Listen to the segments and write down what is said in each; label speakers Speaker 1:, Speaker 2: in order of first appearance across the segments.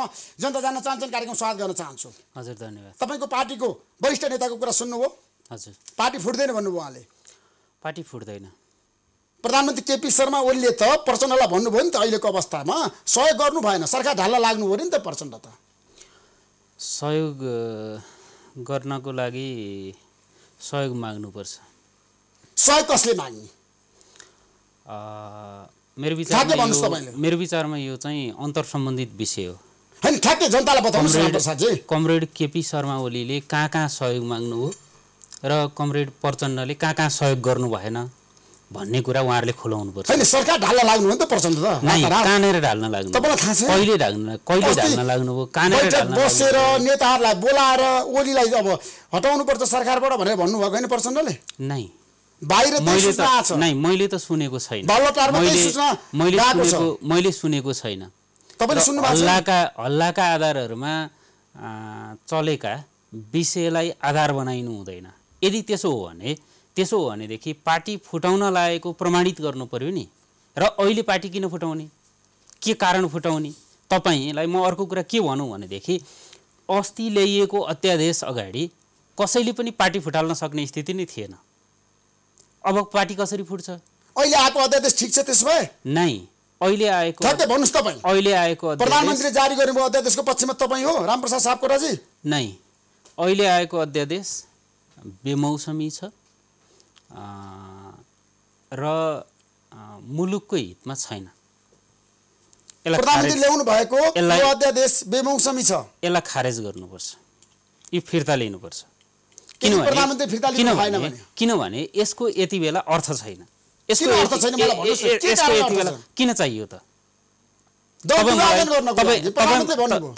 Speaker 1: म जनता जान्न चाहन्छन् कार्यक्रम स्वागत गर्न चाहन्छु हजुर धन्यवाद तपाईँको पार्टीको वरिष्ठ नेताको कुरा सुन्नुभयो हजुर पार्टी फुट्दैन भन्नुभयो उहाँले
Speaker 2: पार्टी फुट्दैन
Speaker 1: प्रधानमन्त्री केपी शर्मा ओलीले त प्रचण्डलाई भन्नुभयो नि त अहिलेको अवस्थामा सहयोग गर्नु भएन सरकार ढाल्न लाग्नु पऱ्यो नि त प्रचण्ड त
Speaker 2: सहयोग गर्नको लागि सहयोग माग्नुपर्छ सहयोग कसले माग्ने मेरो विचार मेरो विचारमा यो चाहिँ अन्तर सम्बन्धित विषय हो होइन ठ्याक्कै जनतालाई साथी कमरेड केपी शर्मा ओलीले कहाँ कहाँ सहयोग माग्नु हो र कमरेड प्रचण्डले कहाँ कहाँ सहयोग गर्नु भएन भन्ने कुरा उहाँहरूले खुलाउनु पर्छ होइन
Speaker 1: सरकार ढाल्न लाग्नु हो नि त प्रचण्ड त
Speaker 2: कानेर ढाल्न लाग्नु तपाईँलाई थाहा छ कहिले ढाल्न कहिले ढाल्न लाग्नु कानेर ढाल्न बसेर
Speaker 1: नेताहरूलाई बोलाएर ओलीलाई अब हटाउनु पर्छ सरकारबाट भनेर भन्नुभएको होइन प्रचण्डले नै बाहिर मैले त
Speaker 2: मैले त सुनेको छैन मैले सुनेको मैले सुनेको छैन तपाईँले सुन्नु हल्लाका हल्लाका आधारहरूमा चलेका विषयलाई आधार बनाइनु हुँदैन यदि त्यसो हो भने त्यसो हो भनेदेखि पार्टी फुटाउन लागेको प्रमाणित गर्नु पऱ्यो नि र अहिले पार्टी किन फुटाउने के कारण फुटाउने तपाईँलाई म अर्को कुरा के भनौँ भनेदेखि अस्ति ल्याइएको अध्यादेश अगाडि कसैले पनि पार्टी फुटाल्न सक्ने स्थिति नै थिएन अब पार्टी कसरी फुट्छ अहिले आएको अध्यादेश ठिक छ त्यसमा नै अहिले आएको भन्नुहोस् तपाईँ अहिले आएको
Speaker 1: प्रधानमन्त्री जारी गर्नुभयो अध्यादेशको पक्षमा तपाईँ हो रामप्रसाद सापकोटाजी
Speaker 2: नै अहिले आएको अध्यादेश बेमौसमी छ र मुलुकको हितमा छैन प्रधानमन्त्री ल्याउनु भएको अध्यादेश बेमौसमी छ यसलाई खारेज गर्नुपर्छ यो फिर्ता लिनुपर्छ किनभने किनभने यसको यति बेला अर्थ छैन किन चाहियो त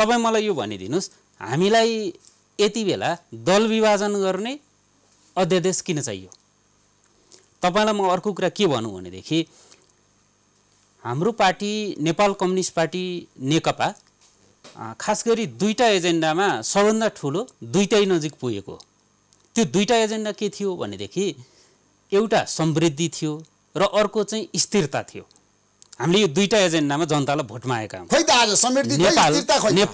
Speaker 2: तपाईँ मलाई यो भनिदिनुहोस् हामीलाई यति बेला दल विभाजन गर्ने अध्यादेश किन चाहियो तपाईँलाई म अर्को कुरा के भनौँ भनेदेखि हाम्रो party Nepal communist party Nekapa खास गरी दुईवटा एजेन्डामा सबभन्दा ठुलो दुईटै नजिक पुगेको त्यो दुईवटा एजेन्डा के थियो भनेदेखि एउटा समृद्धि थियो र अर्को चाहिँ स्थिरता थियो हामीले यो दुईवटा एजेन्डामा जनतालाई भोट मागेका तपाईँलाई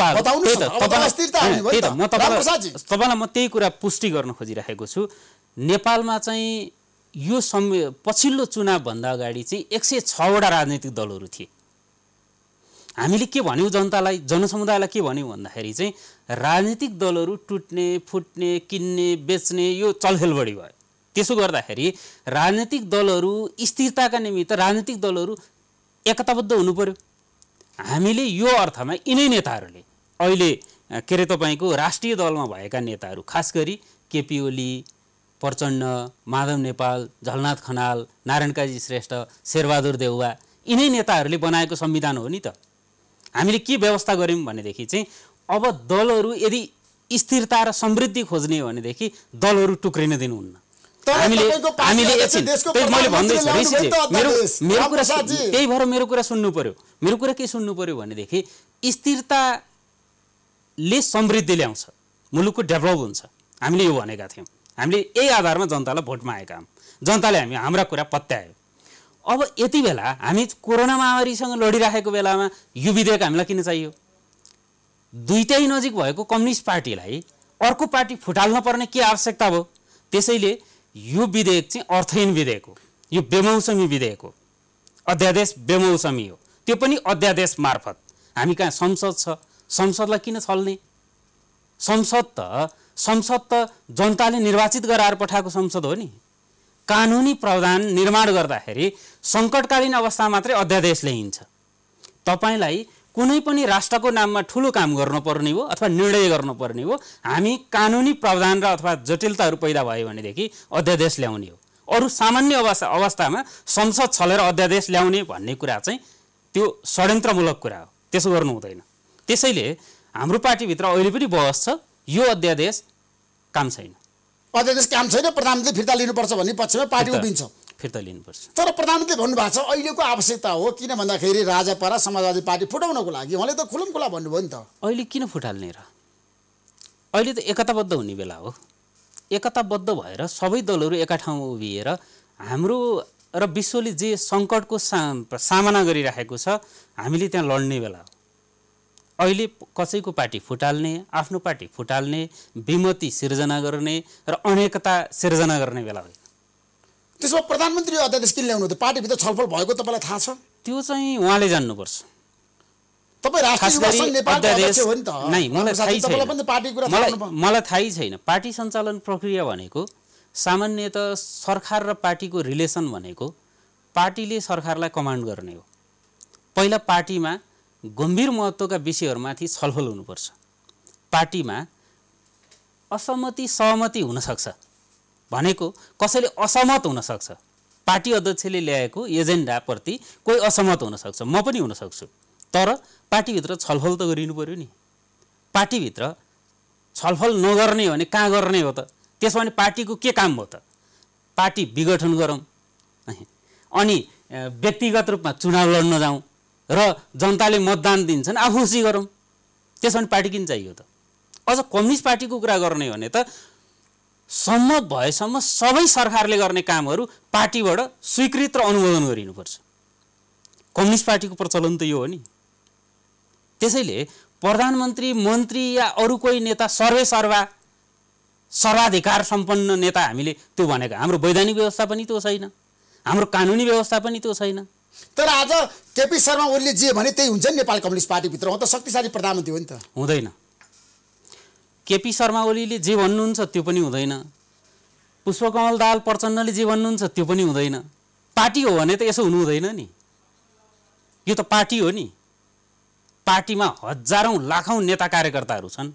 Speaker 2: म त्यही कुरा पुष्टि गर्न खोजिराखेको छु नेपालमा चाहिँ यो समय पछिल्लो चुनावभन्दा अगाडि चाहिँ एक सय छवटा राजनैतिक दलहरू थिए हामीले के भन्यौँ जनतालाई जनसमुदायलाई के भन्यौँ भन्दाखेरि चाहिँ राजनीतिक दलहरू टुट्ने फुट्ने किन्ने बेच्ने यो चलखेल बढी भयो त्यसो गर्दाखेरि राजनैतिक दलहरू स्थिरताका निमित्त राजनैतिक दलहरू एकताबद्ध हुनु पर्यो हामीले यो अर्थमा यिनै नेताहरूले अहिले के अरे तपाईँको राष्ट्रिय दलमा भएका नेताहरू खास गरी केपी ओली प्रचण्ड माधव नेपाल झलनाथ खनाल नारायण काजी श्रेष्ठ शेरबहादुर देउवा यिनै नेताहरूले बनाएको संविधान हो नि त हामीले के व्यवस्था गऱ्यौँ भनेदेखि चाहिँ अब दलहरू यदि स्थिरता र समृद्धि खोज्ने हो भनेदेखि दलहरू टुक्रिन दिनुहुन्न
Speaker 1: त्यही भएर
Speaker 2: मेरो कुरा सुन्नु पर्यो मेरो कुरा के सुन्नु पर्यो भनेदेखि स्थिरताले समृद्धि ल्याउँछ मुलुकको डेभलप हुन्छ हामीले यो भनेका थियौँ हामीले यही आधारमा जनतालाई भोटमा आएका जनताले हामी हाम्रा कुरा पत्यायो अब यति बेला हामी कोरोना महामारीसँग लडिराखेको बेलामा यो विधेयक हामीलाई किन चाहियो दुइटै नजिक भएको कम्युनिस्ट पार्टीलाई अर्को पार्टी फुटाल्न पर्ने के आवश्यकता भयो त्यसैले यो विधेयक चाहिँ अर्थहीन विधेयक हो यो बेमौसमी विधेयक हो अध्यादेश बेमौसमी हो त्यो पनि अध्यादेश मार्फत हामी कहाँ संसद छ संसदलाई किन छल्ने संसद त संसद त जनताले निर्वाचित गराएर पठाएको संसद हो नि कानुनी प्रावधान निर्माण गर्दाखेरि सङ्कटकालीन अवस्था मात्रै अध्यादेश ल्याइन्छ तपाईँलाई कुनै पनि राष्ट्रको नाममा ठुलो काम गर्नुपर्ने हो अथवा निर्णय गर्नुपर्ने हो हामी कानुनी प्रावधान र अथवा जटिलताहरू पैदा भयो भनेदेखि अध्यादेश ल्याउने हो अरू सामान्य अवस्था अवस्थामा संसद छलेर अध्यादेश ल्याउने भन्ने कुरा चाहिँ त्यो षड्यन्त्रमूलक कुरा हो त्यसो गर्नु हुँदैन त्यसैले हाम्रो पार्टीभित्र अहिले पनि बहस छ यो अध्यादेश काम छैन अध्यादेश काम छैन प्रधानमन्त्री फिर्ता लिनुपर्छ भन्ने पक्षमा पार्टी उभिन्छ फिर्ता लिनुपर्छ
Speaker 1: तर प्रधानमन्त्री भन्नुभएको छ अहिलेको आवश्यकता हो किन भन्दाखेरि राजापारा समाजवादी पार्टी फुटाउनको लागि उहाँले
Speaker 2: त खुलम खुला भन्नुभयो नि त अहिले किन फुटाल्ने र अहिले त एकताबद्ध हुने बेला हो एकताबद्ध भएर सबै दलहरू एका ठाउँमा उभिएर हाम्रो र विश्वले जे सङ्कटको सा सामना गरिराखेको छ हामीले त्यहाँ लड्ने बेला हो अहिले कसैको पार्टी फुटाल्ने आफ्नो पार्टी फुटाल्ने विमति सिर्जना गर्ने र अनेकता सिर्जना गर्ने बेला होइन त्यसमा प्रधानमन्त्री अध्यादेश किन ल्याउनु थियो पार्टीभित्र छलफल भएको तपाईँलाई थाहा छ त्यो चाहिँ उहाँले जान्नुपर्छ मलाई थाहै छैन पार्टी सञ्चालन प्रक्रिया भनेको सामान्यत सरकार र पार्टीको रिलेसन भनेको पार्टीले सरकारलाई कमान्ड गर्ने हो पहिला पार्टीमा गम्भीर महत्त्वका विषयहरूमाथि छलफल हुनुपर्छ पार्टीमा असहमति सहमति हुनसक्छ भनेको कसैले असहमत हुनसक्छ पार्टी अध्यक्षले ल्याएको एजेन्डाप्रति कोही असहमत हुनसक्छ म पनि हुनसक्छु तर पार्टीभित्र छलफल त गरिनु पऱ्यो नि पार्टीभित्र छलफल नगर्ने हो भने कहाँ गर्ने हो त त्यसमा भने पार्टीको के काम हो त पार्टी विघटन गरौँ अनि व्यक्तिगत रूपमा चुनाव लड्न जाउँ र जनताले मतदान दिन्छन् आफूसी गरौँ त्यसमा पार्टी किन चाहियो त अझ कम्युनिस्ट पार्टीको कुरा गर्ने हो भने त सम्मत भएसम्म सबै सरकारले गर्ने कामहरू पार्टीबाट स्वीकृत र अनुमोदन गरिनुपर्छ कम्युनिस्ट पार्टीको प्रचलन त यो हो नि त्यसैले प्रधानमन्त्री मन्त्री या अरू कोही नेता सर्वे सर्वा सर्वाधिकार सम्पन्न नेता हामीले त्यो भनेको हाम्रो वैधानिक व्यवस्था पनि त्यो छैन हाम्रो कानुनी व्यवस्था पनि त्यो छैन तर आज केपी शर्मा ओलीले जे भने त्यही हुन्छ नि नेपाल कम्युनिस्ट पार्टीभित्र
Speaker 1: हो त शक्तिशाली प्रधानमन्त्री हो नि त
Speaker 2: हुँदैन केपी शर्मा ओलीले जे भन्नुहुन्छ त्यो पनि हुँदैन पुष्पकमल दाल प्रचण्डले जे भन्नुहुन्छ त्यो पनि हुँदैन पार्टी हो भने त यसो हुनु हुँदैन नि यो त पार्टी हो नि पार्टीमा हजारौँ लाखौँ नेता कार्यकर्ताहरू छन्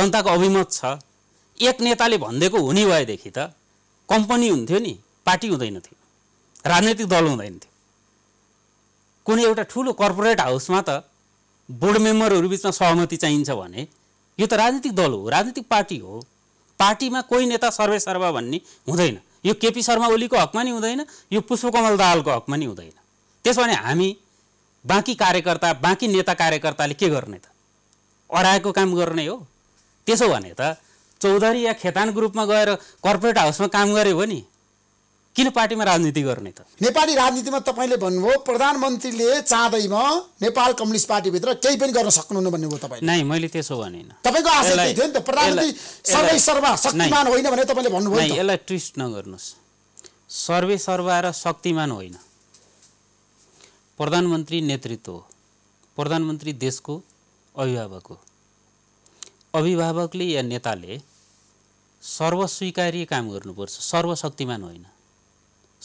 Speaker 2: जनताको अभिमत छ एक नेताले भनिदिएको हुने भएदेखि त कम्पनी हुन्थ्यो नि पार्टी हुँदैन थियो राजनैतिक दल हुँदैन थियो कुनै एउटा ठुलो कर्पोरेट हाउसमा त बोर्ड मेम्बरहरू बिचमा सहमति चाहिन्छ भने यो त राजनीतिक दल हो राजनीतिक पार्टी हो पार्टीमा कोही नेता सर्वे सर्वेसर्वा भन्ने हुँदैन यो केपी शर्मा ओलीको हकमा नि हुँदैन यो पुष्पकमल दाहालको हकमा नि हुँदैन त्यसो भने हामी बाँकी कार्यकर्ता बाँकी नेता कार्यकर्ताले के गर्ने त अराएको काम गर्ने हो त्यसो भने त चौधरी या खेतान ग्रुपमा गएर कर्पोरेट हाउसमा काम गरे हो नि किन पार्टीमा राजनीति गर्ने त
Speaker 1: नेपाली राजनीतिमा तपाईँले भन्नुभयो प्रधानमन्त्रीले चाहँदैमा नेपाल कम्युनिस्ट पार्टीभित्र केही पनि गर्न सक्नुहुन्न भन्नुभयो तपाईँ नै
Speaker 2: मैले त्यसो भनेन
Speaker 1: तपाईँको आशा थियो नि त प्रधानमन्त्री सर्वा शक्तिमान होइन भने तपाईँले भन्नुभयो यसलाई
Speaker 2: ट्विस्ट नगर्नुहोस् सर्वे सर्वा र शक्तिमान होइन प्रधानमन्त्री नेतृत्व हो प्रधानमन्त्री देशको अभिभावक हो अभिभावकले या नेताले सर्वस्वीकार्य काम गर्नुपर्छ सर्वशक्तिमान होइन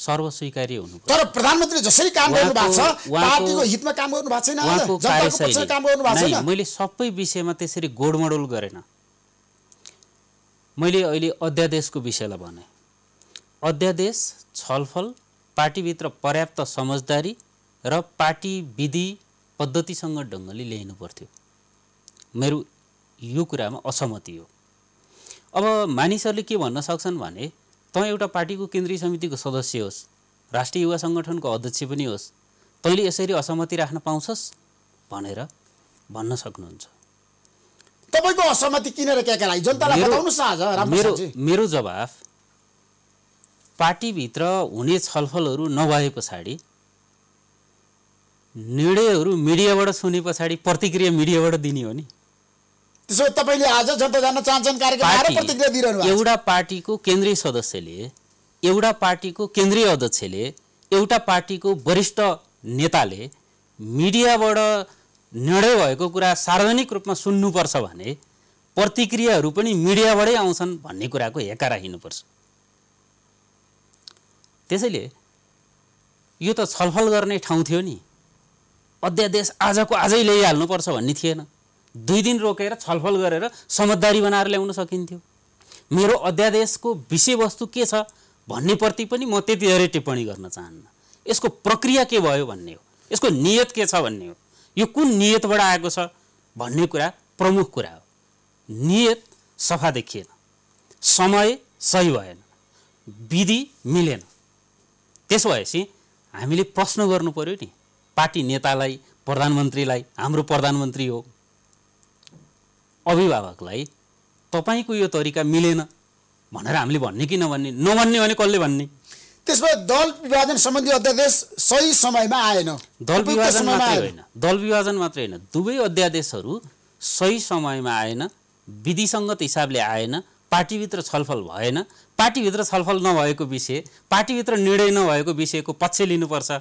Speaker 2: सर्वस्वीकार्य हुनु
Speaker 1: तर प्रधानमन्त्री जसरी काम गर्नु भएको छ पार्टीको हितमा काम गर्नु भएको छैन काम गर्नु भएको छैन
Speaker 2: मैले सबै विषयमा त्यसरी गोडमडोल गरेन मैले अहिले अध्यादेशको विषयलाई भने अध्यादेश छलफल पार्टीभित्र पर्याप्त समझदारी र पार्टी विधि पद्धतिसँग ढङ्गले ल्याइनु पर्थ्यो मेरो यो कुरामा असहमति हो अब मानिसहरूले के भन्न सक्छन् भने तँ एउटा पार्टीको केन्द्रीय समितिको सदस्य होस् राष्ट्रिय युवा सङ्गठनको अध्यक्ष पनि होस् तैँले यसरी असहमति राख्न पाउँछस् भनेर भन्न सक्नुहुन्छ
Speaker 1: तपाईँको असहमति किनेर जनतालाई मेरो
Speaker 2: मेरो जवाफ पार्टीभित्र हुने छलफलहरू नभए पछाडि निर्णयहरू मिडियाबाट सुने पछाडि प्रतिक्रिया मिडियाबाट दिने हो नि
Speaker 1: त्यसो तपाईँले आज जनता जान्न चाहन्छन् कार्यक्रम प्रतिक्रिया दिइरहनु एउटा
Speaker 2: पार्टीको केन्द्रीय सदस्यले एउटा पार्टीको केन्द्रीय अध्यक्षले एउटा पार्टीको वरिष्ठ नेताले मिडियाबाट निर्णय भएको कुरा सार्वजनिक रूपमा सुन्नुपर्छ भने प्रतिक्रियाहरू पनि मिडियाबाटै आउँछन् भन्ने कुराको हेक्का राखिनुपर्छ त्यसैले यो त छलफल गर्ने ठाउँ थियो नि अध्यादेश आजको आजै ल्याइहाल्नुपर्छ भन्ने थिएन दुई दिन रोकेर छलफल गरेर समझदारी बनाएर ल्याउन सकिन्थ्यो मेरो अध्यादेशको विषयवस्तु के छ भन्नेप्रति पनि म त्यति धेरै टिप्पणी गर्न चाहन्न यसको प्रक्रिया के भयो भन्ने हो यसको नियत के छ भन्ने हो यो कुन नियतबाट आएको छ भन्ने कुरा प्रमुख कुरा हो नियत सफा देखिएन समय सही भएन विधि मिलेन त्यसो भएपछि हामीले प्रश्न गर्नु पऱ्यो नि पार्टी नेतालाई प्रधानमन्त्रीलाई हाम्रो प्रधानमन्त्री हो अभिभावकलाई तपाईँको यो तरिका मिलेन भनेर हामीले भन्ने कि नभन्ने नभन्ने भने कसले भन्ने त्यसमा दल विभाजन सम्बन्धी
Speaker 1: अध्यादेश सही समयमा आएन दल विभाजन मात्रै होइन
Speaker 2: दल विभाजन मात्रै होइन दुवै अध्यादेशहरू सही समयमा आएन विधिसङ्गत हिसाबले आएन पार्टीभित्र छलफल भएन पार्टीभित्र छलफल नभएको विषय पार्टीभित्र निर्णय नभएको विषयको पक्ष लिनुपर्छ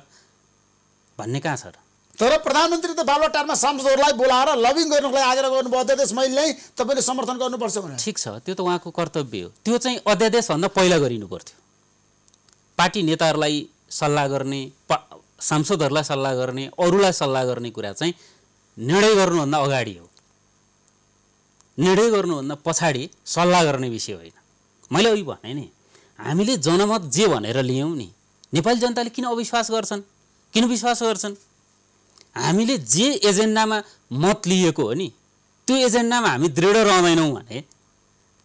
Speaker 2: भन्ने कहाँ छ र तर प्रधानमन्त्री त बालवाटारमा सांसदहरूलाई बोलाएर लभिङ गर्नुको लागि आग्रह गर्नुभयो अध्यादेश मैले तपाईँले समर्थन गर्नुपर्छ भने ठिक छ त्यो त उहाँको कर्तव्य हो त्यो चाहिँ अध्यादेशभन्दा पहिला गरिनु पर्थ्यो पार्टी नेताहरूलाई सल्लाह गर्ने सांसदहरूलाई सल्लाह गर्ने अरूलाई सल्लाह गर्ने कुरा चाहिँ निर्णय गर्नुभन्दा अगाडि हो निर्णय गर्नुभन्दा पछाडि सल्लाह गर्ने विषय होइन मैले अघि भने नि हामीले जनमत जे भनेर लियौँ नि नेपाली जनताले किन अविश्वास गर्छन् किन विश्वास गर्छन् हामीले जे एजेन्डामा मत लिएको हो नि त्यो एजेन्डामा हामी दृढ रहँदैनौँ भने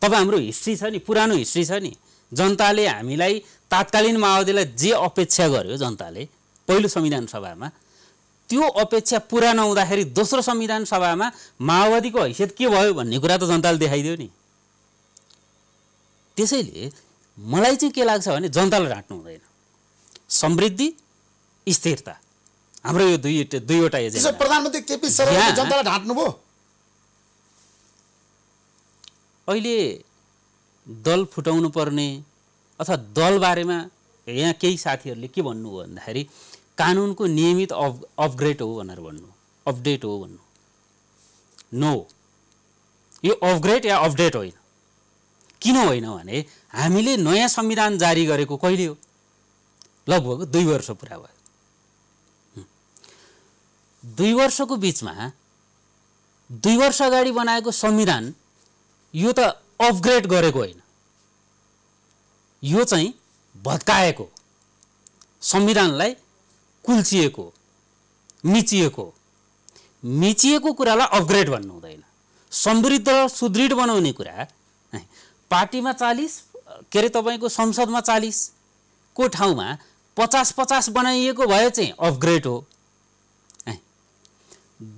Speaker 2: तब हाम्रो हिस्ट्री छ नि पुरानो हिस्ट्री छ नि जनताले हामीलाई तात्कालीन माओवादीलाई जे अपेक्षा गर्यो जनताले पहिलो संविधान सभामा त्यो अपेक्षा पुरा नहुँदाखेरि दोस्रो संविधान सभामा माओवादीको हैसियत के भयो भन्ने कुरा त जनताले देखाइदियो नि त्यसैले मलाई चाहिँ के लाग्छ भने जनतालाई ढाँट्नु हुँदैन समृद्धि स्थिरता हाम्रो यो दुई दुईवटा एजेन्डा
Speaker 1: प्रधानमन्त्री केपी शर्मा जनतालाई ढाँट्नुभयो
Speaker 2: अहिले दल फुटाउनु पर्ने अथवा दलबारेमा यहाँ केही साथीहरूले के भन्नु हो भन्दाखेरि कानुनको नियमित अप अपग्रेड हो भनेर भन्नु अपडेट हो भन्नु नो यो अपग्रेड या अपडेट होइन किन होइन भने हामीले नयाँ संविधान जारी गरेको कहिले हो लगभग दुई वर्ष पुरा भयो दुई वर्षको बिचमा दुई वर्ष अगाडि बनाएको संविधान यो त अपग्रेड गरेको होइन यो चाहिँ भत्काएको संविधानलाई कुल्चिएको मिचिएको मिचिएको कुरालाई अपग्रेड भन्नु हुँदैन समृद्ध सुदृढ बनाउने कुरा पार्टीमा चालिस के अरे तपाईँको संसदमा चालिसको ठाउँमा पचास पचास बनाइएको भए चाहिँ अपग्रेड हो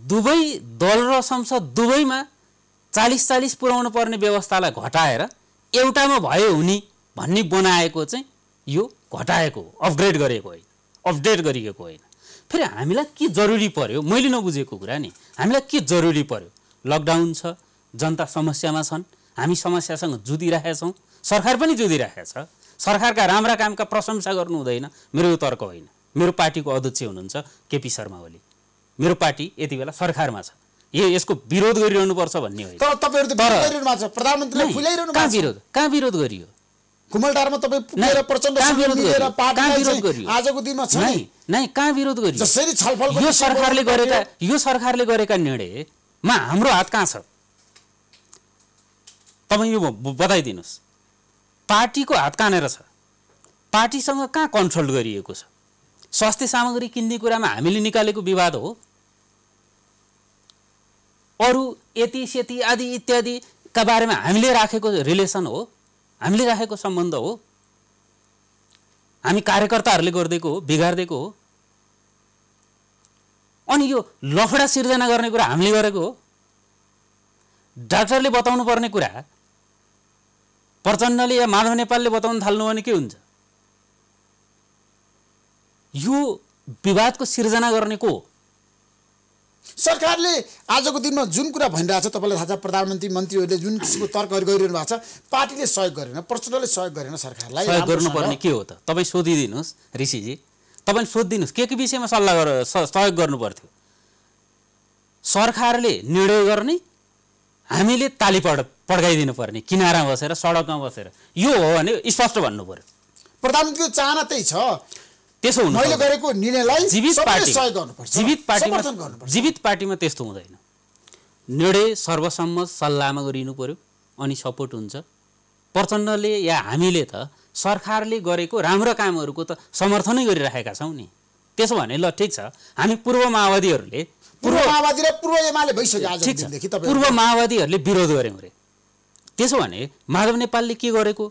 Speaker 2: दुवै दल र संसद दुवैमा चालिस चालिस पुर्याउनु पर्ने व्यवस्थालाई घटाएर एउटामा भए हुने भन्ने बनाएको चाहिँ यो घटाएको हो अपग्रेड गरेको होइन अपडेट गरिएको होइन फेरि हामीलाई के जरुरी पर्यो मैले नबुझेको कुरा नि हामीलाई के जरुरी पर्यो लकडाउन छ जनता समस्यामा छन् हामी समस्यासँग जुधिराखेका छौँ सरकार पनि जुधिराखेको छ सरकारका राम्रा कामका प्रशंसा गर्नु हुँदैन मेरो यो तर्क होइन मेरो पार्टीको अध्यक्ष हुनुहुन्छ केपी शर्मा ओली मेरो पार्टी यति बेला सरकारमा छ यो यसको विरोध गरिरहनुपर्छ भन्ने होइन तर तपाईँहरू
Speaker 1: प्रधानमन्त्रीले कहाँ विरोध
Speaker 2: कहाँ विरोध गरियो घुमलटारमा तपाईँ पुगेर प्रचण्ड आजको दिनमा छ नै नै कहाँ विरोध गरियो जसरी छलफल यो सरकारले गरेका यो सरकारले गरेका निर्णयमा हाम्रो हात कहाँ छ तपाईँ यो बताइदिनुहोस् पार्टीको हात कहाँनिर छ पार्टीसँग कहाँ कन्सल्ट गरिएको छ स्वास्थ्य सामग्री किन्ने कुरामा हामीले निकालेको विवाद हो अरू यति सेती आदि इत्यादिका बारेमा हामीले राखेको रिलेसन हो हामीले राखेको सम्बन्ध हो हामी कार्यकर्ताहरूले गरिदिएको हो बिगारिदिएको हो अनि यो लफडा सिर्जना गर्ने कुरा हामीले गरेको हो डाक्टरले बताउनु पर्ने कुरा प्रचण्डले या माधव नेपालले बताउनु थाल्नु भने के हुन्छ यो विवादको सिर्जना गर्ने को
Speaker 1: सरकारले आजको दिनमा जुन कुरा भनिरहेछ तपाईँलाई थाहा छ प्रधानमन्त्री मन्त्रीहरूले जुन किसिमको तर्कहरू गरिरहनु भएको छ पार्टीले सहयोग गरेन प्रचण्डले सहयोग गरेन सरकारलाई सहयोग गर्नुपर्ने
Speaker 2: के हो त तपाईँ सोधिदिनुहोस् ऋषिजी तपाईँ सोधिदिनुहोस् के के विषयमा सल्लाह गर सहयोग गर्नु पर्थ्यो सरकारले निर्णय गर्ने हामीले ताली पड पड्काइदिनु पर्ने किनारा बसेर सडकमा बसेर यो हो भने स्पष्ट भन्नु पऱ्यो प्रधानमन्त्रीको चाहना त्यही छ त्यसो हुनु मैले गरेको
Speaker 1: निर्णयलाई जीवित पार्टी जीवित पार्टीमा
Speaker 2: जीवित पार्टीमा त्यस्तो हुँदैन निर्णय सर्वसम्मत सल्लाहमा गरिनु पर्यो अनि सपोर्ट हुन्छ प्रचण्डले या हामीले त सरकारले गरेको राम्रो कामहरूको त समर्थनै गरिराखेका छौँ नि त्यसो भने ल ठिक छ हामी पूर्व माओवादीहरूले पूर्व माओवादी र पूर्व एमाले
Speaker 1: भइसक्यो ठिक छ पूर्व
Speaker 2: माओवादीहरूले विरोध गर्यौँ अरे त्यसो भने माधव नेपालले के गरेको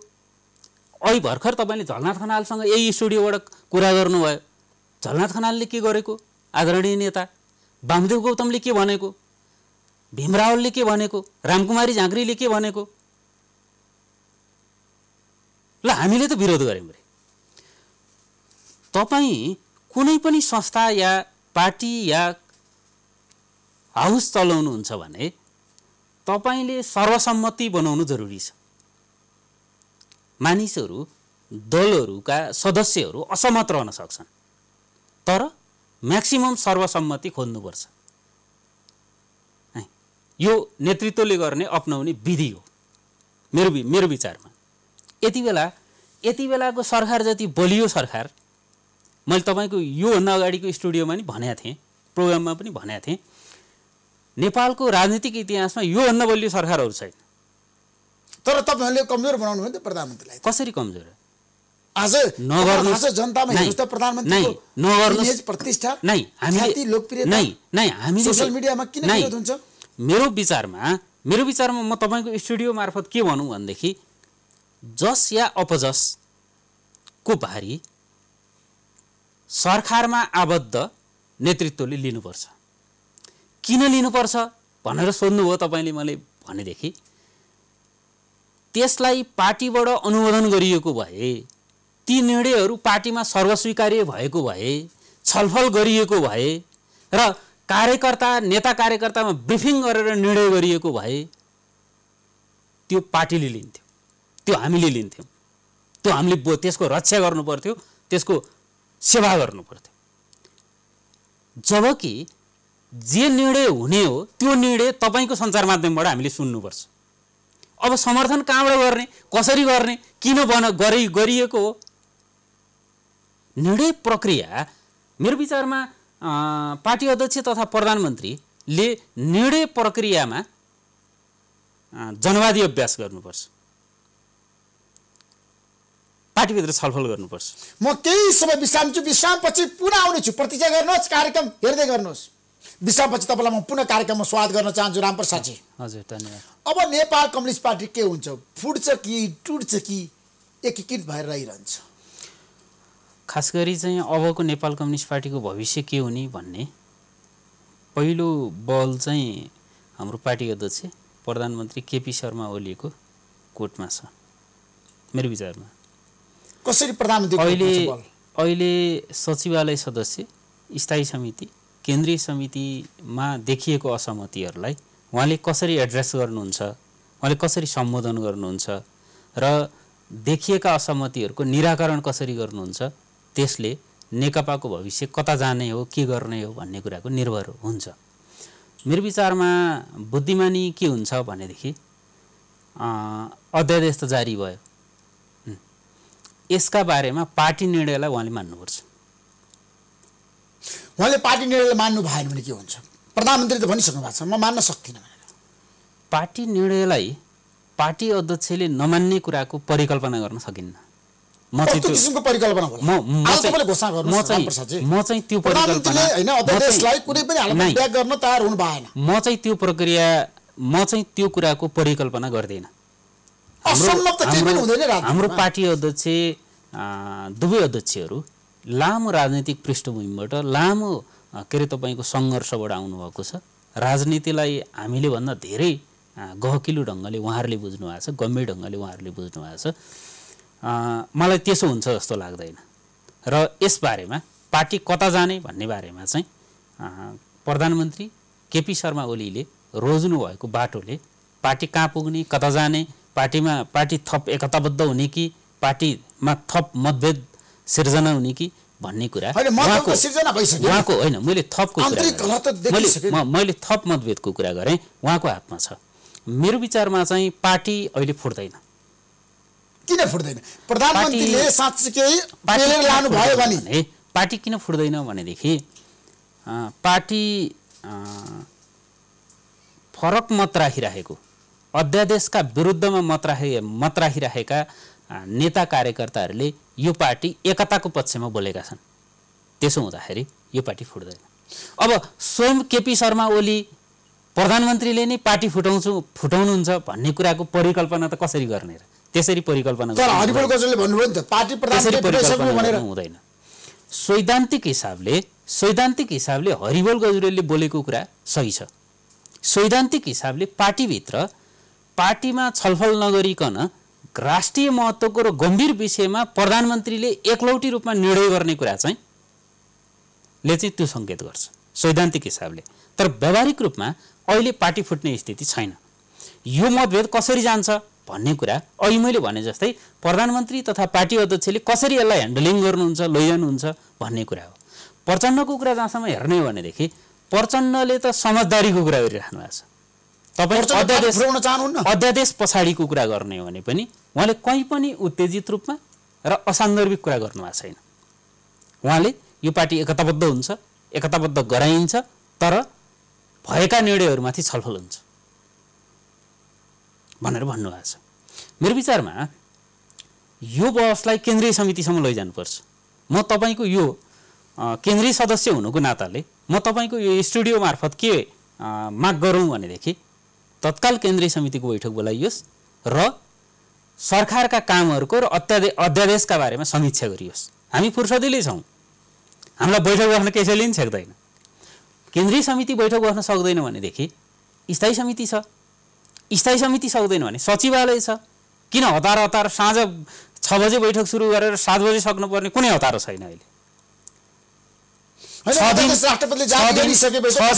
Speaker 2: अहिले भर्खर तपाईँले झलनाथ खनालसँग यही स्टुडियोबाट कुरा गर्नुभयो झलनाथ खनालले के गरेको आदरणीय नेता वामदेव गौतमले के भनेको भीमरावलले के भनेको रामकुमारी झाँक्रीले के भनेको ल हामीले त विरोध गऱ्यौँ अरे तपाईँ कुनै पनि संस्था या पार्टी या हाउस चलाउनुहुन्छ भने तपाईँले सर्वसम्मति बनाउनु जरुरी छ मानिसहरू दलहरूका सदस्यहरू असहमत रहन सक्छन् तर म्याक्सिमम् सर्वसम्मति खोज्नुपर्छ है यो नेतृत्वले गर्ने अप्नाउने विधि हो मेरो मेरो विचारमा यति बेला यति बेलाको सरकार जति बलियो सरकार मैले तपाईँको योभन्दा अगाडिको स्टुडियोमा नि भनेको थिएँ प्रोग्राममा पनि भनेको थिएँ नेपालको राजनीतिक इतिहासमा योभन्दा बलियो सरकारहरू छैन तर तपाईँहरूले कमजोर
Speaker 1: बनाउनु भयो नि त प्रधानमन्त्रीलाई
Speaker 2: कसरी कमजोर आज नगर्नुहोस् जनतामा हेर्नुहोस् त प्रधानमन्त्रीको नगर्नुहोस् प्रतिष्ठा नै हामी लोकप्रिय नै नै हामी सोसियल मिडियामा किन विरोध हुन्छ मेरो विचारमा मेरो विचारमा म तपाईँको स्टुडियो मार्फत के भनौँ भनेदेखि जस या अपजसको भारी सरकारमा आबद्ध नेतृत्वले लिनुपर्छ किन लिनुपर्छ भनेर सोध्नुभयो तपाईँले मैले भनेदेखि त्यसलाई पार्टीबाट अनुमोदन गरिएको भए ती निर्णयहरू पार्टीमा सर्वस्वीकार्य भएको भए छलफल गरिएको भए र कार्यकर्ता नेता कार्यकर्तामा ब्रिफिङ गरेर निर्णय गरिएको भए त्यो पार्टीले लिन्थ्यो त्यो हामीले लिन्थ्यौँ त्यो हामीले बो त्यसको रक्षा गर्नु पर्थ्यो त्यसको सेवा गर्नु पर्थ्यो जबकि जे निर्णय हुने हो त्यो निर्णय तपाईँको सञ्चार माध्यमबाट हामीले सुन्नुपर्छ अब समर्थन कहाँबाट गर्ने कसरी गर्ने किन बन गरे गरिएको हो निर्णय प्रक्रिया मेरो विचारमा पार्टी अध्यक्ष तथा प्रधानमन्त्रीले निर्णय प्रक्रियामा जनवादी अभ्यास गर्नुपर्छ पार्टीभित्र छलफल गर्नुपर्छ
Speaker 1: म केही समय विश्राम छु विश्रामपछि पुनः आउनेछु प्रतीक्षा गर्नुहोस् कार्यक्रम हेर्दै गर्नुहोस् दिशापछि तपाईँलाई म पुनः कार्यक्रममा स्वागत गर्न चाहन्छु रामप्रसादजी
Speaker 2: हजुर धन्यवाद
Speaker 1: अब नेपाल कम्युनिस्ट पार्टी के हुन्छ फुट्छ कि टुट्छ कि एकीकृत भएर रहिरहन्छ
Speaker 2: खास गरी चाहिँ अबको नेपाल कम्युनिस्ट पार्टीको भविष्य के हुने भन्ने पहिलो बल चाहिँ हाम्रो पार्टी अध्यक्ष प्रधानमन्त्री केपी शर्मा ओलीको कोटमा छ मेरो विचारमा
Speaker 1: कसरी प्रधानमन्त्री अहिले
Speaker 2: अहिले सचिवालय सदस्य स्थायी समिति केन्द्रीय समितिमा देखिएको असहमतिहरूलाई उहाँले कसरी एड्रेस गर्नुहुन्छ उहाँले कसरी सम्बोधन गर्नुहुन्छ र देखिएका असहमतिहरूको निराकरण कसरी गर्नुहुन्छ त्यसले नेकपाको भविष्य कता जाने हो के गर्ने हो भन्ने कुराको निर्भर हुन्छ मेरो विचारमा बुद्धिमानी के हुन्छ भनेदेखि अध्यादेश त जारी भयो यसका बारेमा पार्टी निर्णयलाई उहाँले मान्नुपर्छ उहाँले पार्टी निर्णयले मान्नु भएन भने के हुन्छ प्रधानमन्त्री त भनिसक्नु भएको छ म मान्न सक्दिनँ भनेर पार्टी निर्णयलाई पार्टी अध्यक्षले नमान्ने कुराको परिकल्पना गर्न सकिन्न म चाहिँ त्यो प्रक्रिया म चाहिँ त्यो कुराको परिकल्पना गर्दिनँ हाम्रो पार्टी अध्यक्ष दुवै अध्यक्षहरू लामो राजनीतिक पृष्ठभूमिबाट लामो के अरे तपाईँको सङ्घर्षबाट आउनुभएको छ राजनीतिलाई हामीले भन्दा धेरै गहकिलो ढङ्गले उहाँहरूले बुझ्नु भएको छ गम्भीर ढङ्गले उहाँहरूले बुझ्नु भएको छ मलाई त्यसो हुन्छ जस्तो लाग्दैन र यसबारेमा पार्टी कता जाने भन्ने बारेमा चाहिँ प्रधानमन्त्री केपी शर्मा ओलीले भएको बाटोले पार्टी कहाँ पुग्ने कता जाने पार्टीमा पार्टी थप एकताबद्ध हुने कि पार्टीमा थप मतभेद सिर्जना हुने कि भन्ने कुरा उहाँको होइन मैले थपको कुरा मैले थप मतभेदको कुरा गरेँ उहाँको हातमा छ मेरो विचारमा चाहिँ पार्टी अहिले फुट्दैन किन फुट्दैन प्रधानमन्त्रीले भने पार्टी किन फुट्दैन भनेदेखि पार्टी फरक मत राखिराखेको अध्यादेशका विरुद्धमा मत राखे मत राखिराखेका नेता कार्यकर्ताहरूले यो पार्टी एकताको पक्षमा बोलेका छन् त्यसो हुँदाखेरि यो पार्टी फुट्दैन अब स्वयं केपी शर्मा ओली प्रधानमन्त्रीले नै पार्टी फुटाउँछु फुटाउनुहुन्छ भन्ने कुराको परिकल्पना त कसरी गर्ने र त्यसरी परिकल्पना हुँदैन सैद्धान्तिक हिसाबले सैद्धान्तिक हिसाबले हरिबोल गजुरेलले बोलेको कुरा सही छ सैद्धान्तिक हिसाबले पार्टीभित्र पार्टीमा छलफल नगरिकन राष्ट्रिय महत्त्वको र गम्भीर विषयमा प्रधानमन्त्रीले एकलौटी रूपमा निर्णय गर्ने कुरा चाहिँ ले चाहिँ त्यो सङ्केत गर्छ सैद्धान्तिक हिसाबले तर व्यावहारिक रूपमा अहिले पार्टी फुट्ने स्थिति छैन यो मतभेद कसरी जान्छ भन्ने कुरा अहिले मैले भने जस्तै प्रधानमन्त्री तथा पार्टी अध्यक्षले कसरी यसलाई ह्यान्डलिङ गर्नुहुन्छ लैजानुहुन्छ भन्ने कुरा हो प्रचण्डको कुरा जहाँसम्म हेर्ने हो भनेदेखि प्रचण्डले त समझदारीको कुरा गरिराख्नु भएको छ तपाईँ चाहनुहुन्न अध्यादेश पछाडिको कुरा गर्ने हो भने पनि उहाँले कहीँ पनि उत्तेजित रूपमा र असान्दर्भिक कुरा गर्नुभएको छैन उहाँले यो पार्टी एकताबद्ध हुन्छ एकताबद्ध गराइन्छ तर भएका निर्णयहरूमाथि छलफल हुन्छ भनेर भन्नुभएको छ मेरो विचारमा यो बहसलाई केन्द्रीय समितिसम्म लैजानुपर्छ म तपाईँको यो केन्द्रीय सदस्य हुनुको नाताले म तपाईँको यो स्टुडियो मार्फत के माग गरौँ भनेदेखि तत्काल केन्द्रीय समितिको बैठक बोलाइयोस् र सरकारका कामहरूको र अत्यादे अध्यादेशका बारेमा समीक्षा गरियोस् हामी फुर्सदीले छौँ हामीलाई बैठक बस्न कसैले पनि छेक्दैन केन्द्रीय समिति बैठक बस्न सक्दैन भनेदेखि स्थायी समिति छ स्थायी समिति सक्दैन भने सचिवालय छ किन हतार हतार साँझ छ बजे बैठक सुरु गरेर सात बजे सक्नुपर्ने कुनै हतारो छैन अहिले
Speaker 1: छ दिन आठ दिन बैठक बस्दा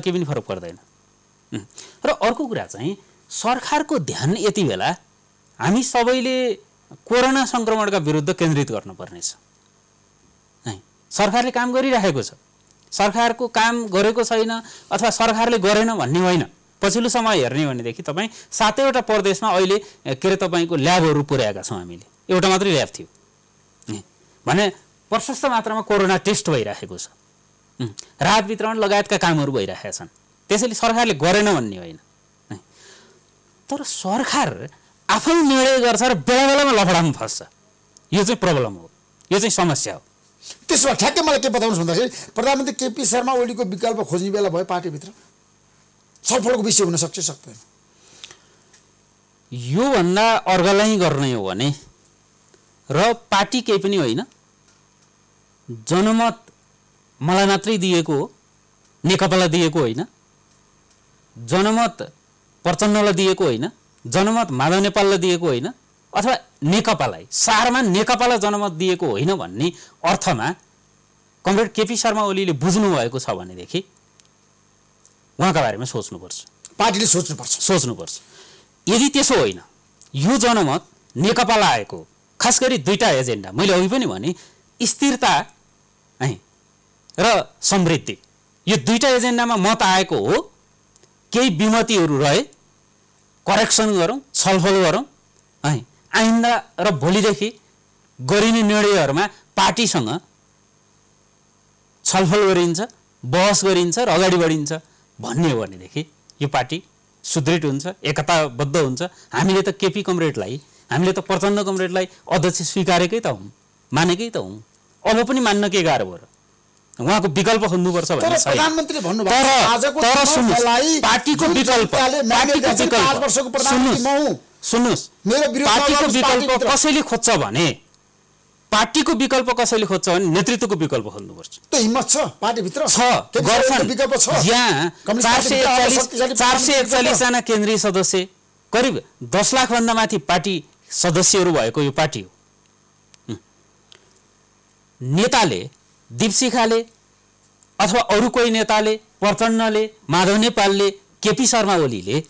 Speaker 2: केही पनि फरक पर्दैन र अर्को कुरा चाहिँ सरकारको ध्यान यति बेला हामी सबैले कोरोना सङ्क्रमणका विरुद्ध केन्द्रित गर्नुपर्नेछ है सरकारले काम गरिराखेको छ सरकारको काम गरेको छैन अथवा सरकारले गरेन भन्ने होइन पछिल्लो समय हेर्ने भनेदेखि तपाईँ सातैवटा प्रदेशमा अहिले के अरे तपाईँको ल्याबहरू पुर्याएका छौँ हामीले एउटा मात्रै ल्याब थियो भने प्रशस्त मात्रामा कोरोना टेस्ट भइराखेको छ राहत वितरण लगायतका कामहरू भइरहेका छन् त्यसैले सरकारले गरेन भन्ने होइन तर सरकार आफै निर्णय गर्छ र बेला बेलामा लफडामा फस्छ
Speaker 1: यो चाहिँ प्रब्लम हो यो चाहिँ समस्या हो त्यसो भए ठ्याक्कै मलाई के बताउनुहोस् भन्दाखेरि प्रधानमन्त्री केपी शर्मा ओलीको विकल्प खोज्ने बेला भयो पार्टीभित्र छलफलको विषय हुन सक्छ सक्दैन
Speaker 2: योभन्दा अर्गलै गर्ने हो भने र पार्टी केही पनि होइन जनमत मलाई मात्रै दिएको हो नेकपालाई दिएको होइन जनमत प्रचण्डलाई दिएको होइन जनमत माधव नेपाललाई दिएको होइन अथवा नेकपालाई सारमा नेकपालाई जनमत दिएको होइन भन्ने अर्थमा कमरेड केपी शर्मा ओलीले बुझ्नुभएको छ भनेदेखि उहाँका बारेमा सोच्नुपर्छ पार्टीले सोच्नुपर्छ सोच्नुपर्छ यदि त्यसो होइन यो जनमत नेकपालाई आएको खास गरी दुईवटा एजेन्डा मैले अघि पनि भने स्थिरता है र समृद्धि यो दुईवटा एजेन्डामा मत आएको हो केही विमतिहरू रहे करेक्सन गरौँ छलफल गरौँ है आइन्दा र भोलिदेखि गरिने निर्णयहरूमा पार्टीसँग छलफल गरिन्छ बहस गरिन्छ र अगाडि बढिन्छ भन्ने हो भनेदेखि यो पार्टी सुदृढ हुन्छ एकताबद्ध हुन्छ हामीले त केपी कमरेडलाई हामीले त प्रचण्ड कमरेडलाई अध्यक्ष स्वीकारेकै त हौँ मानेकै त हौँ अब पनि मान्न के गाह्रो हो र उहाँको विकल्प खोज्नुपर्छ प्रधानमन्त्रीले पार्टीको विकल्प कसैले खोज्छ भने पार्टीको विकल्प कसैले खोज्छ भने नेतृत्वको विकल्प खोज्नुपर्छ
Speaker 1: त हिम्मत छ पार्टीभित्र छ गर्छन् यहाँ चार सय एकचालिस चार सय एकचालिसजना
Speaker 2: केन्द्रीय सदस्य करिब दस लाखभन्दा माथि पार्टी सदस्यहरू भएको यो पार्टी हो नेताले दिपशिखाले अथवा अरू कोही नेताले प्रचण्डले माधव नेपालले केपी शर्मा ओलीले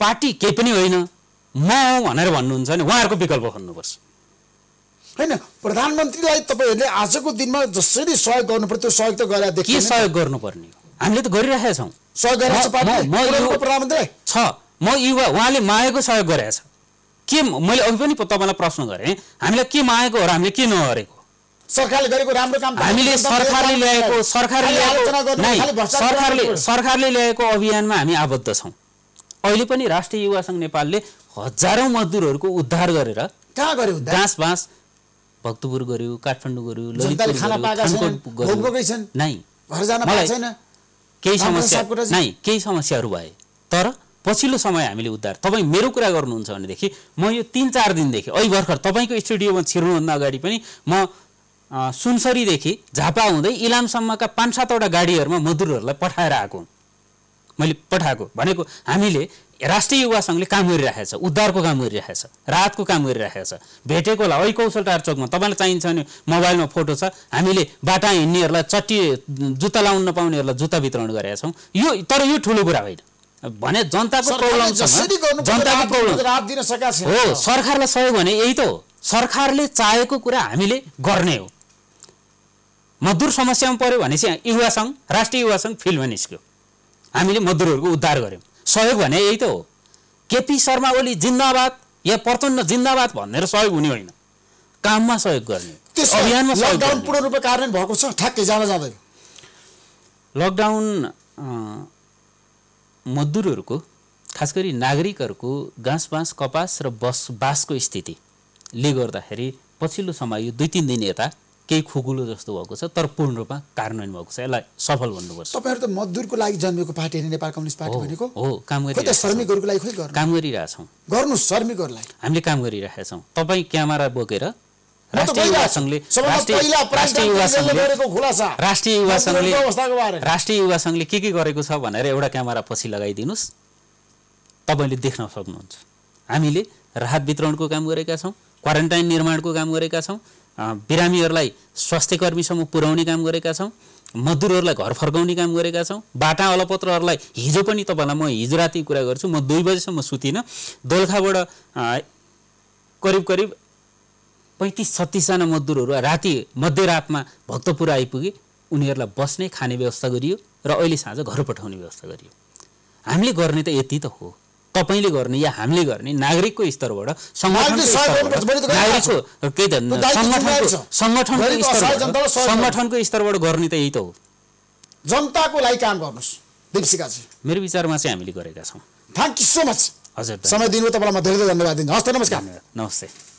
Speaker 2: पार्टी केही पनि होइन म भनेर भन्नुहुन्छ भने उहाँहरूको विकल्प खोज्नुपर्छ
Speaker 1: होइन प्रधानमन्त्रीलाई तपाईँहरूले आजको दिनमा जसरी सहयोग पर्यो त्यो सहयोग त गरेर के सहयोग
Speaker 2: गर्नुपर्ने हामीले त गरिरहेका छौँ प्रधानमन्त्रीलाई छ म युवा उहाँले मागेको सहयोग गरेका छ के मैले अघि पनि तपाईँलाई प्रश्न गरेँ हामीलाई के मागेको हो र हामीले के नगरेको
Speaker 1: सरकारले गरेको राम्रो काम हामीले सरकारले ल्याएको सरकारले ल्याएको सरकारले सरकारले
Speaker 2: ल्याएको अभियानमा हामी आबद्ध छौँ अहिले पनि राष्ट्रिय युवा सङ्घ नेपालले हजारौँ मजदुरहरूको उद्धार गरेर कहाँ गर्यो बाँस बाँस भक्तपुर गर्यो काठमाडौँ गर्यो केही समस्या नै केही समस्याहरू भए तर पछिल्लो समय हामीले उद्धार तपाईँ मेरो कुरा गर्नुहुन्छ भनेदेखि म यो तिन चार दिनदेखि अहिले भर्खर तपाईँको स्टुडियोमा छिर्नुभन्दा अगाडि पनि म सुनसरीदेखि झापा हुँदै इलामसम्मका पाँच सातवटा गाडीहरूमा मजदुरहरूलाई पठाएर आएको मैले पठाएको भनेको हामीले राष्ट्रिय युवा सङ्घले काम गरिरहेको छ उद्धारको काम गरिरहेको छ राहतको काम गरिरहेको छ भेटेकोलाई ऐ टार चोकमा तपाईँलाई चाहिन्छ भने मोबाइलमा फोटो छ हामीले बाटा हिँड्नेहरूलाई चट्टी जुत्ता लाउन नपाउनेहरूलाई जुत्ता वितरण गरेका छौँ यो तर यो ठुलो कुरा होइन भने जनताको प्रब्लम जनताको
Speaker 1: प्रब्लम हो सरकारलाई
Speaker 2: सहयोग भने यही त हो सरकारले चाहेको कुरा हामीले गर्ने हो मधुर समस्यामा पऱ्यो भने चाहिँ युवा सङ्घ राष्ट्रिय युवा सङ्घ फिल्डमा निस्क्यो हामीले मजदुरहरूको उद्धार गऱ्यौँ सहयोग भने यही त हो केपी शर्मा ओली जिन्दाबाद या प्रचण्ड जिन्दाबाद भनेर सहयोग हुने होइन काममा सहयोग गर्ने
Speaker 1: अभियानमा लकडाउन पूर्ण
Speaker 2: रूपमा कारण भएको छ ठ्याक्कै जान लकडाउन मजदुरहरूको खास गरी नागरिकहरूको घाँस बाँस कपास र बस बाँसको स्थितिले गर्दाखेरि पछिल्लो समय यो दुई तिन दिन यता केही खुकुलो जस्तो भएको छ तर पूर्ण रूपमा कार्यान्वयन भएको छ यसलाई सफल भन्नुपर्छ
Speaker 1: तपाईँहरू त मजदुरको लागि जन्मेको पार्टी होइन नेपाल कम्युनिस्ट पार्टी भनेको
Speaker 2: हो काम गरिरहेको श्रमिकहरूको लागि खोइ काम गरिरहेछौँ गर्नु श्रमिकहरूलाई हामीले काम गरिरहेका छौँ तपाईँ क्यामेरा बोकेर राष्ट्रिय युवा राष्ट्रिय युवा सङ्घले राष्ट्रिय युवा सङ्घले के के गरेको छ भनेर एउटा क्यामेरा पछि लगाइदिनुहोस् तपाईँले देख्न सक्नुहुन्छ हामीले राहत वितरणको काम गरेका छौँ क्वारेन्टाइन निर्माणको काम गरेका छौँ बिरामीहरूलाई स्वास्थ्यकर्मीसम्म पुर्याउने काम गरेका छौँ मजदुरहरूलाई घर फर्काउने काम गरेका छौँ बाटा अलपत्रहरूलाई हिजो पनि तपाईँलाई म हिजो राति कुरा गर्छु म दुई बजीसम्म सुतिनँ दोलखाबाट करिब करिब पैँतिस छत्तिसजना मजदुरहरू राति मध्यरातमा भक्तपुर आइपुगे उनीहरूलाई बस्ने खाने व्यवस्था गरियो र अहिले साँझ घर पठाउने व्यवस्था गरियो हामीले गर्ने त यति त हो तपाईँले गर्ने या हामीले गर्ने नागरिकको स्तरबाट सङ्गठनको स्तरबाट गर्ने त यही त हो
Speaker 1: जनताको लागि काम गर्नुहोस् दिपसिकाजी
Speaker 2: मेरो विचारमा चाहिँ हामीले गरेका छौँ
Speaker 1: थ्याङ्क यू सो मच हजुर समय दिनु तपाईँलाई म धेरै धेरै धन्यवाद दिन्छु हस् नमस्कार
Speaker 2: नमस्ते